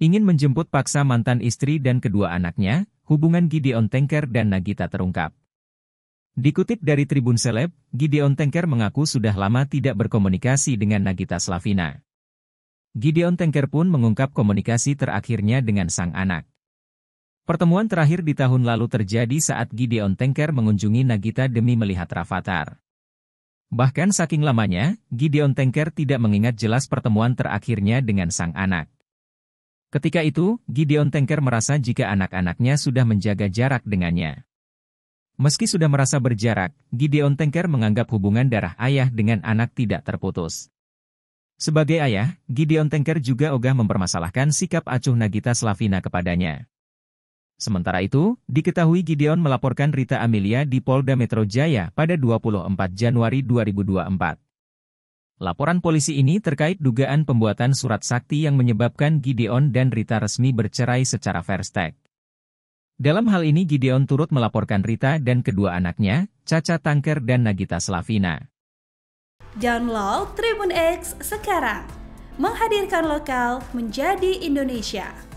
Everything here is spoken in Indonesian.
Ingin menjemput paksa mantan istri dan kedua anaknya, hubungan Gideon Tengker dan Nagita terungkap. Dikutip dari Tribun Seleb, Gideon Tengker mengaku sudah lama tidak berkomunikasi dengan Nagita Slavina. Gideon Tengker pun mengungkap komunikasi terakhirnya dengan sang anak. Pertemuan terakhir di tahun lalu terjadi saat Gideon Tengker mengunjungi Nagita demi melihat Rafathar. Bahkan saking lamanya, Gideon Tengker tidak mengingat jelas pertemuan terakhirnya dengan sang anak. Ketika itu, Gideon Tengker merasa jika anak-anaknya sudah menjaga jarak dengannya. Meski sudah merasa berjarak, Gideon Tengker menganggap hubungan darah ayah dengan anak tidak terputus. Sebagai ayah, Gideon Tengker juga ogah mempermasalahkan sikap acuh Nagita Slavina kepadanya. Sementara itu, diketahui Gideon melaporkan Rita Amelia di Polda Metro Jaya pada 24 Januari 2024. Laporan polisi ini terkait dugaan pembuatan surat sakti yang menyebabkan Gideon dan Rita resmi bercerai secara verstek. Dalam hal ini Gideon turut melaporkan Rita dan kedua anaknya, Caca Tangker dan Nagita Slavina. Download Tribun X sekarang, menghadirkan lokal menjadi Indonesia.